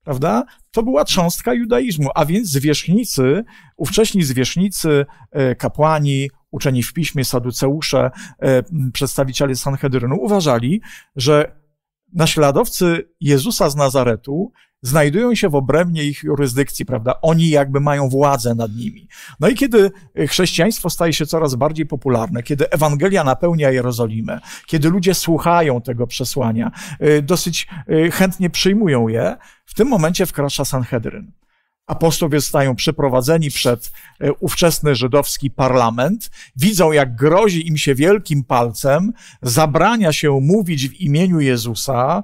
prawda? To była cząstka judaizmu, a więc zwierzchnicy, ówcześni zwierzchnicy, e, kapłani, uczeni w piśmie, saduceusze, e, przedstawiciele Sanhedrynu uważali, że naśladowcy Jezusa z Nazaretu znajdują się w obrębie ich jurysdykcji, prawda? Oni jakby mają władzę nad nimi. No i kiedy chrześcijaństwo staje się coraz bardziej popularne, kiedy Ewangelia napełnia Jerozolimę, kiedy ludzie słuchają tego przesłania, y, dosyć y, chętnie przyjmują je, w tym momencie wkracza Sanhedryn apostowie zostają przeprowadzeni przed y, ówczesny żydowski parlament, widzą jak grozi im się wielkim palcem, zabrania się mówić w imieniu Jezusa,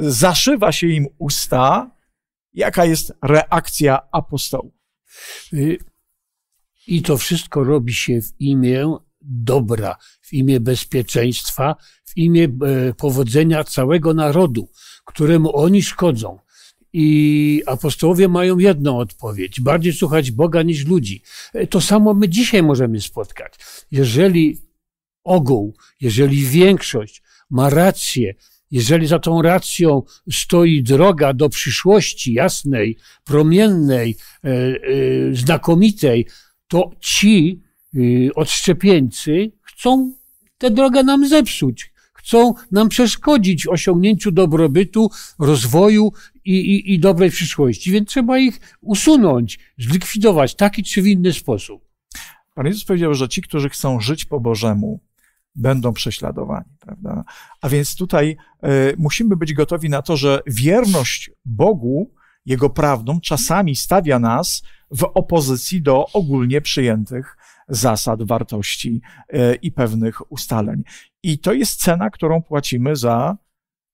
zaszywa się im usta. Jaka jest reakcja apostołów? Y, I to wszystko robi się w imię dobra, w imię bezpieczeństwa, w imię e, powodzenia całego narodu, któremu oni szkodzą. I apostołowie mają jedną odpowiedź: bardziej słuchać Boga niż ludzi. E, to samo my dzisiaj możemy spotkać. Jeżeli ogół, jeżeli większość ma rację, jeżeli za tą racją stoi droga do przyszłości jasnej, promiennej, e, e, znakomitej, to ci y, odszczepieńcy chcą tę drogę nam zepsuć. Chcą nam przeszkodzić w osiągnięciu dobrobytu, rozwoju i, i, i dobrej przyszłości. Więc trzeba ich usunąć, zlikwidować w taki czy w inny sposób. Pan Jezus powiedział, że ci, którzy chcą żyć po Bożemu, będą prześladowani, prawda? A więc tutaj e, musimy być gotowi na to, że wierność Bogu, Jego prawdom, czasami stawia nas w opozycji do ogólnie przyjętych zasad, wartości e, i pewnych ustaleń. I to jest cena, którą płacimy za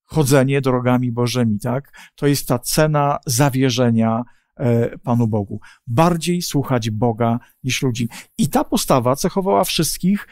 chodzenie drogami Bożymi, tak? To jest ta cena zawierzenia e, Panu Bogu. Bardziej słuchać Boga niż ludzi. I ta postawa cechowała wszystkich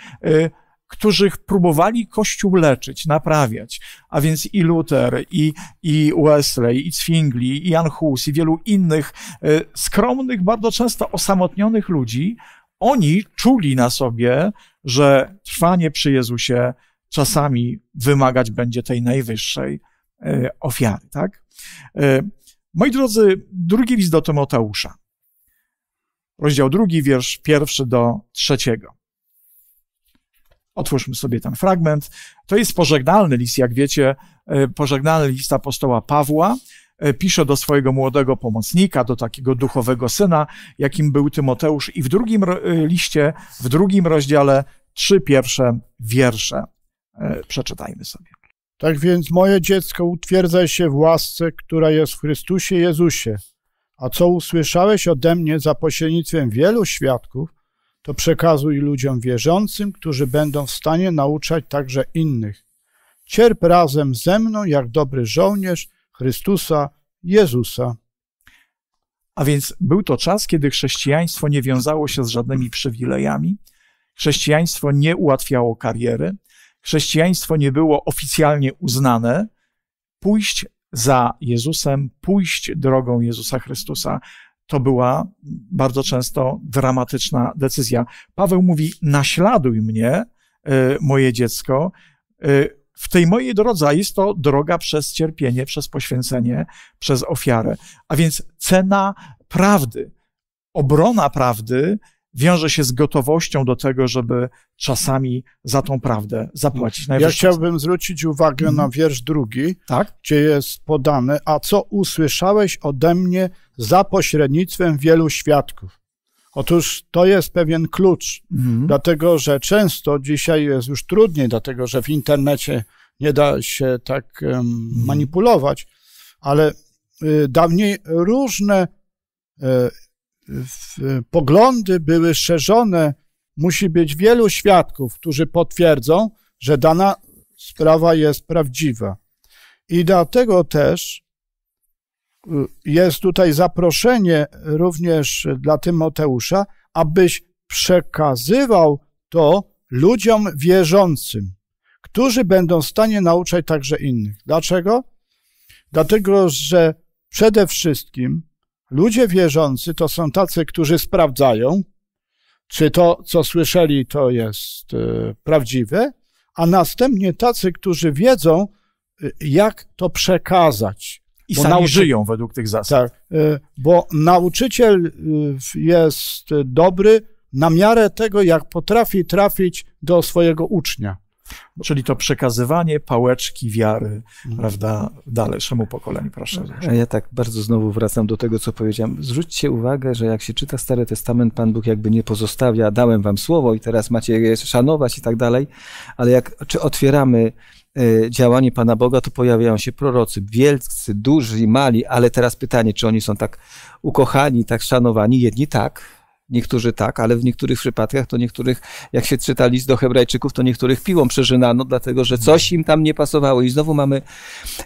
których próbowali Kościół leczyć, naprawiać, a więc i Luther, i, i Wesley, i Zwingli, i Anhus, i wielu innych e, skromnych, bardzo często osamotnionych ludzi, oni czuli na sobie, że trwanie przy Jezusie czasami wymagać będzie tej najwyższej e, ofiary, tak? E, moi drodzy, drugi list do Tymoteusza, rozdział drugi, wiersz pierwszy do trzeciego. Otwórzmy sobie ten fragment. To jest pożegnalny list, jak wiecie, e, pożegnalny list apostoła Pawła. E, pisze do swojego młodego pomocnika, do takiego duchowego syna, jakim był Tymoteusz, i w drugim e, liście, w drugim rozdziale, trzy pierwsze wiersze. Przeczytajmy sobie. Tak więc, moje dziecko, utwierdzaj się w łasce, która jest w Chrystusie Jezusie. A co usłyszałeś ode mnie za pośrednictwem wielu świadków, to przekazuj ludziom wierzącym, którzy będą w stanie nauczać także innych. Cierp razem ze mną jak dobry żołnierz Chrystusa Jezusa. A więc był to czas, kiedy chrześcijaństwo nie wiązało się z żadnymi przywilejami, chrześcijaństwo nie ułatwiało kariery, chrześcijaństwo nie było oficjalnie uznane. Pójść za Jezusem, pójść drogą Jezusa Chrystusa to była bardzo często dramatyczna decyzja. Paweł mówi: naśladuj mnie, e, moje dziecko. E, w tej mojej drodze jest to droga przez cierpienie, przez poświęcenie, przez ofiarę. A więc cena prawdy, obrona prawdy wiąże się z gotowością do tego, żeby czasami za tą prawdę zapłacić. Ja chciałbym zwrócić uwagę mm. na wiersz drugi, tak? gdzie jest podane, a co usłyszałeś ode mnie, za pośrednictwem wielu świadków. Otóż to jest pewien klucz, mhm. dlatego że często dzisiaj jest już trudniej, dlatego że w internecie nie da się tak um, manipulować, ale y, dawniej różne y, y, poglądy były szerzone. Musi być wielu świadków, którzy potwierdzą, że dana sprawa jest prawdziwa. I dlatego też jest tutaj zaproszenie również dla Tymoteusza, abyś przekazywał to ludziom wierzącym, którzy będą w stanie nauczać także innych. Dlaczego? Dlatego, że przede wszystkim ludzie wierzący to są tacy, którzy sprawdzają, czy to, co słyszeli, to jest e, prawdziwe, a następnie tacy, którzy wiedzą, e, jak to przekazać. I bo sami nauczy... żyją według tych zasad. Tak, e, bo nauczyciel e, jest dobry na miarę tego, jak potrafi trafić do swojego ucznia. Czyli to przekazywanie pałeczki wiary, mhm. prawda, dalszemu pokoleniu, proszę. A ja tak bardzo znowu wracam do tego, co powiedziałem. Zwróćcie uwagę, że jak się czyta Stary Testament, Pan Bóg jakby nie pozostawia, dałem wam słowo i teraz macie je szanować i tak dalej, ale jak czy otwieramy Y, działanie Pana Boga, to pojawiają się prorocy, wielcy, duży, mali, ale teraz pytanie, czy oni są tak ukochani, tak szanowani? Jedni tak, niektórzy tak, ale w niektórych przypadkach to niektórych, jak się czyta list do Hebrajczyków, to niektórych piłą przeżynano, dlatego że coś im tam nie pasowało. I znowu mamy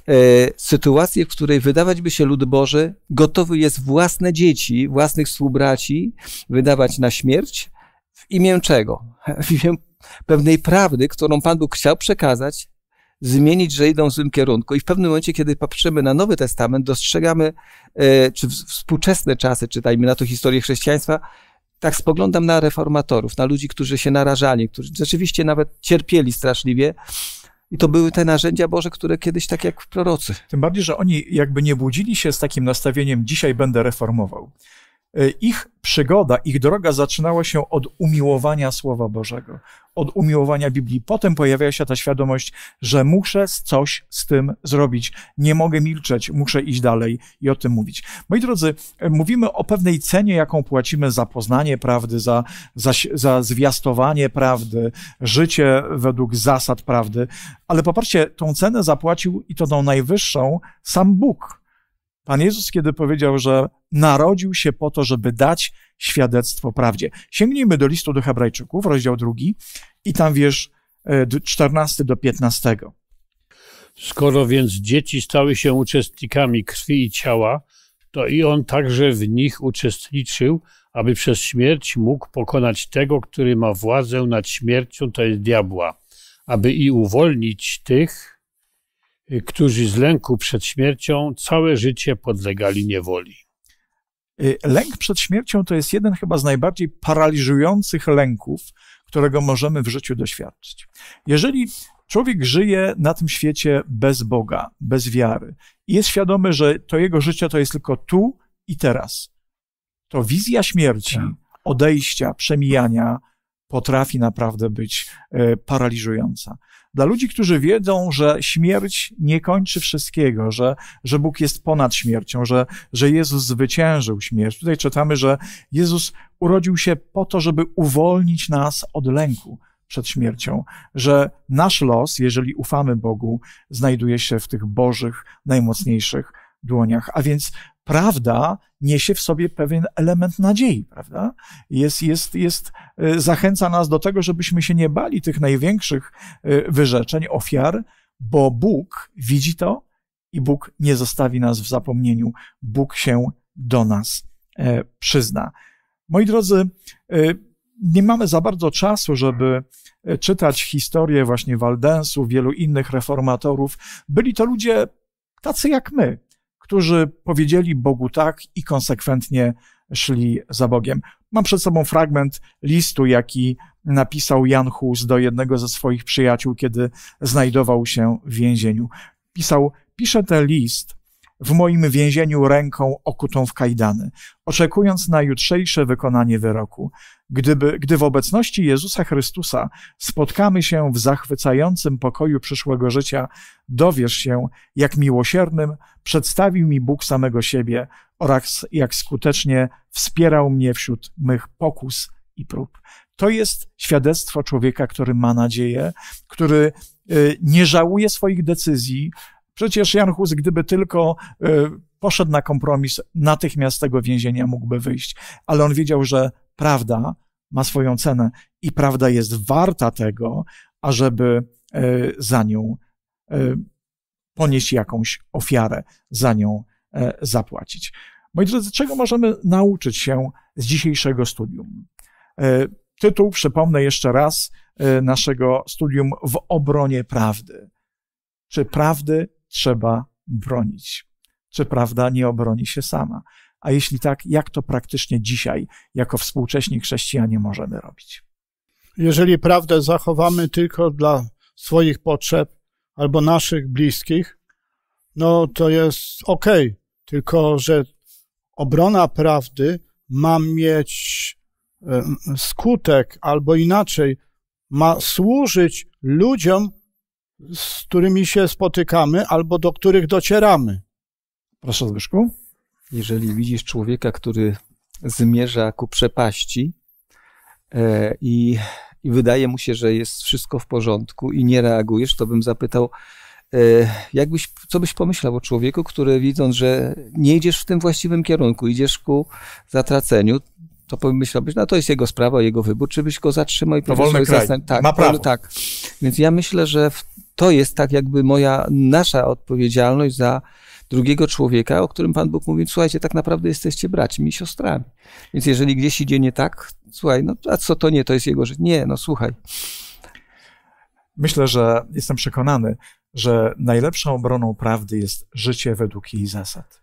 e, sytuację, w której wydawać by się lud Boży gotowy jest własne dzieci, własnych współbraci wydawać na śmierć w imię czego? (laughs) W imię pewnej prawdy, którą Pan Bóg chciał przekazać zmienić, że idą w złym kierunku. I w pewnym momencie, kiedy patrzymy na Nowy Testament, dostrzegamy, e, czy współczesne czasy, czytajmy na to historię chrześcijaństwa, tak spoglądam na reformatorów, na ludzi, którzy się narażali, którzy rzeczywiście nawet cierpieli straszliwie. I to były te narzędzia Boże, które kiedyś tak jak prorocy. Tym bardziej, że oni jakby nie budzili się z takim nastawieniem, dzisiaj będę reformował. E, ich przygoda, ich droga zaczynała się od umiłowania Słowa Bożego, od umiłowania Biblii. Potem pojawia się ta świadomość, że muszę coś z tym zrobić. Nie mogę milczeć, muszę iść dalej i o tym mówić. Moi drodzy, e, mówimy o pewnej cenie, jaką płacimy za poznanie prawdy, za, za, za zwiastowanie prawdy, życie według zasad prawdy, ale popatrzcie, tą cenę zapłacił i to tą najwyższą sam Bóg. Pan Jezus, kiedy powiedział, że narodził się po to, żeby dać świadectwo prawdzie. Sięgnijmy do listu do Hebrajczyków, rozdział drugi, i tam wiesz 14 e, do 15. Skoro więc dzieci stały się uczestnikami krwi i ciała, to i on także w nich uczestniczył, aby przez śmierć mógł pokonać tego, który ma władzę nad śmiercią, to jest diabła, aby i uwolnić tych, którzy z lęku przed śmiercią całe życie podlegali niewoli. Y, lęk przed śmiercią to jest jeden chyba z najbardziej paraliżujących lęków, którego możemy w życiu doświadczyć. Jeżeli człowiek żyje na tym świecie bez Boga, bez wiary i jest świadomy, że to jego życie to jest tylko tu i teraz, to wizja śmierci, tak. odejścia, przemijania potrafi naprawdę być y, paraliżująca dla ludzi, którzy wiedzą, że śmierć nie kończy wszystkiego, że, że Bóg jest ponad śmiercią, że, że Jezus zwyciężył śmierć. Tutaj czytamy, że Jezus urodził się po to, żeby uwolnić nas od lęku przed śmiercią, że nasz los, jeżeli ufamy Bogu, znajduje się w tych bożych, najmocniejszych dłoniach. A więc prawda niesie w sobie pewien element nadziei, prawda? Jest, jest, jest, e, zachęca nas do tego, żebyśmy się nie bali tych największych e, wyrzeczeń, ofiar, bo Bóg widzi to i Bóg nie zostawi nas w zapomnieniu. Bóg się do nas e, przyzna. Moi drodzy, nie mamy za bardzo czasu, żeby czytać historię właśnie Waldensu, wielu innych reformatorów. Byli to ludzie tacy jak my, którzy powiedzieli Bogu tak i konsekwentnie szli za Bogiem. Mam przed sobą fragment listu, jaki napisał Jan Hus do jednego ze swoich przyjaciół, kiedy znajdował się w więzieniu. Pisał, piszę ten list w moim więzieniu ręką okutą w kajdany, oczekując na jutrzejsze wykonanie wyroku. Gdyby, gdy w obecności Jezusa Chrystusa spotkamy się w zachwycającym pokoju przyszłego życia, dowiesz się, jak miłosiernym przedstawił mi Bóg samego siebie oraz jak skutecznie wspierał mnie wśród mych pokus i prób. To jest świadectwo człowieka, który ma nadzieję, który y, nie żałuje swoich decyzji. Przecież Jan Hus, gdyby tylko y, poszedł na kompromis, natychmiast z tego więzienia mógłby wyjść, ale on wiedział, że prawda ma swoją cenę i prawda jest warta tego, ażeby e, za nią e, ponieść jakąś ofiarę, za nią e, zapłacić. Moi drodzy, czego możemy nauczyć się z dzisiejszego studium? Tytuł, przypomnę jeszcze raz, naszego studium w obronie prawdy. Czy prawdy trzeba bronić? Czy prawda nie obroni się sama? A jeśli tak, jak to praktycznie dzisiaj, jako współcześni chrześcijanie, możemy robić? Jeżeli prawdę zachowamy tylko dla swoich potrzeb albo naszych bliskich, no to jest ok, tylko że obrona prawdy ma mieć e, skutek, albo inaczej, ma służyć ludziom, z którymi się spotykamy albo do których docieramy. Proszę, Zbyszku jeżeli widzisz człowieka, który zmierza ku przepaści e, i, i wydaje mu się, że jest wszystko w porządku i nie reagujesz, to bym zapytał, e, jakbyś, co byś pomyślał o człowieku, który widząc, że nie idziesz w tym właściwym kierunku, idziesz ku zatraceniu, to pomyślałbyś, no to jest jego sprawa, jego wybór, czy byś go zatrzymał i powiedział, wolny kraj. Zastan- tak, ma prawo. Tak. Więc ja myślę, że to jest tak jakby moja, nasza odpowiedzialność za drugiego człowieka, o którym Pan Bóg mówi, słuchajcie, tak naprawdę jesteście braćmi i siostrami. Więc jeżeli gdzieś idzie nie tak, słuchaj, no a co to nie, to jest jego życie. Nie, no słuchaj. Myślę, że jestem przekonany, że najlepszą obroną prawdy jest życie według jej zasad.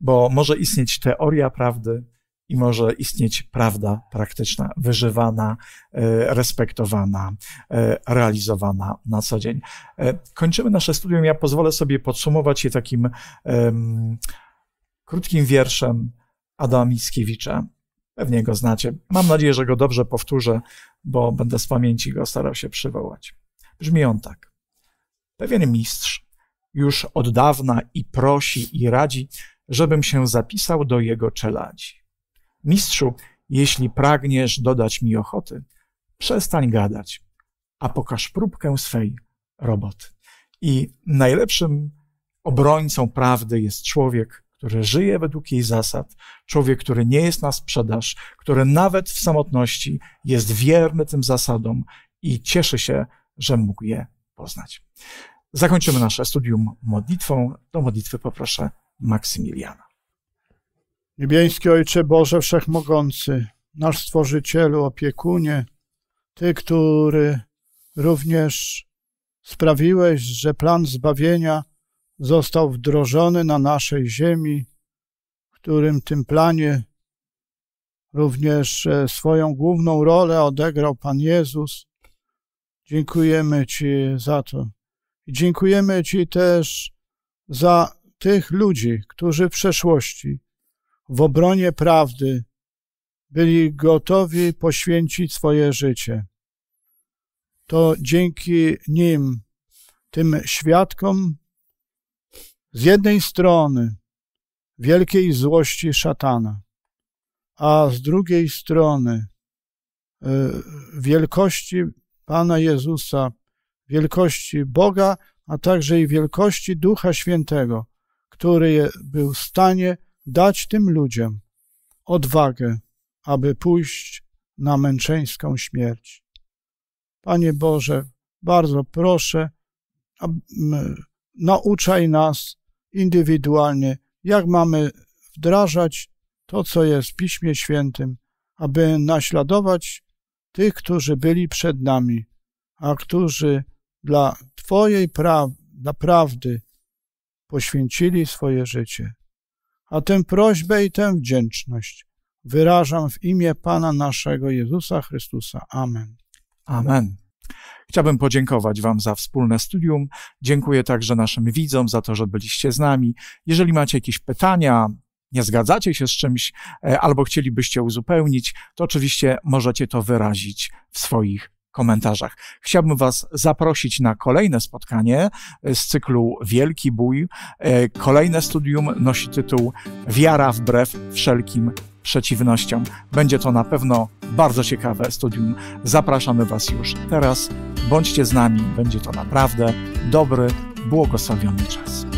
Bo może istnieć teoria prawdy, i może istnieć prawda praktyczna, wyżywana, e, respektowana, e, realizowana na co dzień. E, kończymy nasze studium. Ja pozwolę sobie podsumować je takim um, krótkim wierszem Adama Mickiewicza. Pewnie go znacie. Mam nadzieję, że go dobrze powtórzę, bo będę z pamięci go starał się przywołać. Brzmi on tak. Pewien mistrz już od dawna i prosi i radzi, żebym się zapisał do jego czeladzi. Mistrzu, jeśli pragniesz dodać mi ochoty, przestań gadać, a pokaż próbkę swej roboty. I najlepszym obrońcą prawdy jest człowiek, który żyje według jej zasad, człowiek, który nie jest na sprzedaż, który nawet w samotności jest wierny tym zasadom i cieszy się, że mógł je poznać. Zakończymy nasze studium modlitwą. Do modlitwy poproszę Maksymiliana. Niebiański Ojcze Boże Wszechmogący, nasz Stworzycielu, opiekunie, Ty, który również sprawiłeś, że plan zbawienia został wdrożony na naszej ziemi, w którym tym planie również e, swoją główną rolę odegrał Pan Jezus. Dziękujemy Ci za to. I dziękujemy Ci też za tych ludzi, którzy w przeszłości w obronie prawdy, byli gotowi poświęcić swoje życie. To dzięki nim, tym świadkom, z jednej strony wielkiej złości szatana, a z drugiej strony e, wielkości Pana Jezusa, wielkości Boga, a także i wielkości Ducha Świętego, który był w stanie dać tym ludziom odwagę, aby pójść na męczeńską śmierć. Panie Boże, bardzo proszę, nauczaj nas indywidualnie, jak mamy wdrażać to, co jest w Piśmie Świętym, aby naśladować tych, którzy byli przed nami, a którzy dla Twojej pra prawdy poświęcili swoje życie a tę prośbę i tę wdzięczność wyrażam w imię Pana naszego Jezusa Chrystusa. Amen. Amen. Chciałbym podziękować Wam za wspólne studium. Dziękuję także naszym widzom za to, że byliście z nami. Jeżeli macie jakieś pytania, nie zgadzacie się z czymś e, albo chcielibyście uzupełnić, to oczywiście możecie to wyrazić w swoich komentarzach. Chciałbym Was zaprosić na kolejne spotkanie z cyklu Wielki Bój. E, kolejne studium nosi tytuł Wiara wbrew wszelkim przeciwnościom. Będzie to na pewno bardzo ciekawe studium. Zapraszamy Was już teraz. Bądźcie z nami, będzie to naprawdę dobry, błogosławiony czas.